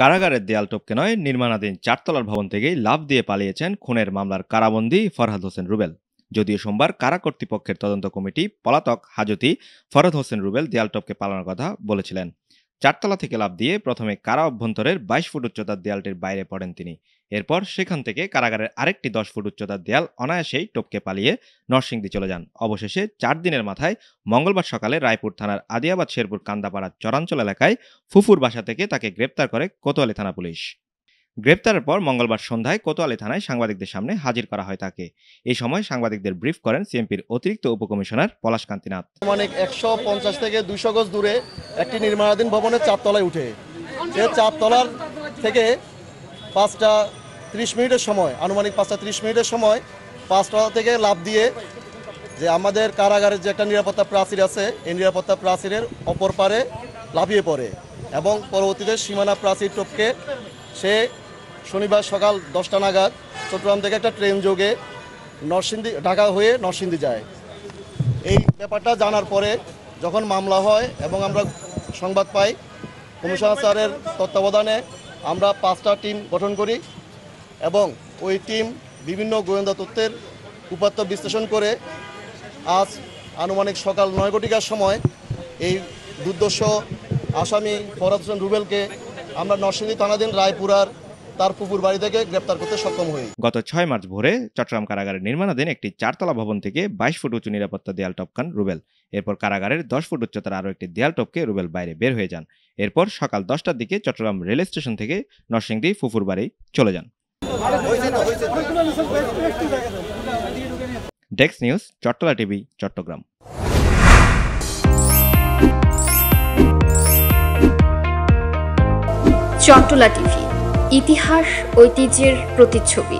কারাগারের দেয়াল টপকে নয় নির্মাণাধীন চারতলার ভবন থেকেই লাভ দিয়ে পালিয়েছেন খুনের মামলার কারাবন্দী ফরহাদ হোসেন রুবেল যদিও সোমবার কারা কর্তৃপক্ষের তদন্ত কমিটি পলাতক হাজতি ফরহাদ হোসেন রুবেল দেয়াল টপকে পালানোর কথা বলেছিলেন চারতলা থেকে লাভ দিয়ে প্রথমে কারা অভ্যন্তরের বাইশ ফুট উচ্চতার দেয়ালটির বাইরে পড়েন তিনি এরপর সেখান থেকে কারাগারের আরেকটি দশ ফুট উচ্চতার দেয়াল অনায়াসেই টপকে পালিয়ে নরসিংদী চলে যান অবশেষে চার দিনের মাথায় মঙ্গলবার সকালে রায়পুর থানার আদিয়াবাদ শেরপুর কান্দাপাড়া চরাঞ্চল এলাকায় ফুফুর বাসা থেকে তাকে গ্রেপ্তার করে কোতোয়ালি থানা পুলিশ গ্রেপ্তারের পর মঙ্গলবার সন্ধ্যায় কোতোয়ালি থানায় সাংবাদিকদের সামনে হাজির করা হয় তাকে এই সময় সাংবাদিকদের ব্রিফ করেন সিএমপির অতিরিক্ত উপকমিশনার পলাশ কান্তিনাথ মানে একশো পঞ্চাশ থেকে দুশো গজ দূরে একটি নির্মাণাধীন ভবনের চারতলায় উঠে সে চারতলার থেকে পাঁচটা ত্রিশ মিনিটের সময় আনুমানিক পাঁচটা ত্রিশ মিনিটের সময় পাঁচতলা থেকে লাভ দিয়ে যে আমাদের কারাগারের যে একটা নিরাপত্তা প্রাচীর আছে এই নিরাপত্তা প্রাচীরের অপর পারে লাফিয়ে পড়ে এবং পরবর্তীতে সীমানা প্রাচীর টপকে সে শনিবার সকাল দশটা নাগাদ চট্টগ্রাম থেকে একটা ট্রেন যোগে নরসিংদী ঢাকা হয়ে নরসিংদী যায় এই ব্যাপারটা জানার পরে যখন মামলা হয় এবং আমরা সংবাদ পাই কমিশনার স্যারের তত্ত্বাবধানে আমরা পাঁচটা টিম গঠন করি এবং ওই টিম বিভিন্ন গোয়েন্দা তথ্যের উপাত্ত বিশ্লেষণ করে আজ আনুমানিক সকাল নয় কোটিকার সময় এই দুর্দশ আসামি ফরাদ হোসেন রুবেলকে আমরা নরসিংদী থানাধীন রায়পুরার তার পুকুর বাড়ি থেকে গ্রেপ্তার করতে সক্ষম হই গত ছয় মার্চ ভোরে চট্টগ্রাম কারাগারে নির্মাণাধীন একটি চারতলা ভবন থেকে বাইশ ফুট উঁচু নিরাপত্তা দেয়াল টপকান রুবেল এরপর কারাগারের দশ ফুট উচ্চতার আরও একটি দেয়াল টপকে রুবেল বাইরে বের হয়ে যান এরপর সকাল দশটার দিকে চট্টগ্রাম রেল স্টেশন থেকে নরসিংদী ফুফুর বাড়ি চলে যান ডেক্স news Chattala TV Chattogram Chattala TV ইতিহাস ঐতিহ্যের প্রতিচ্ছবি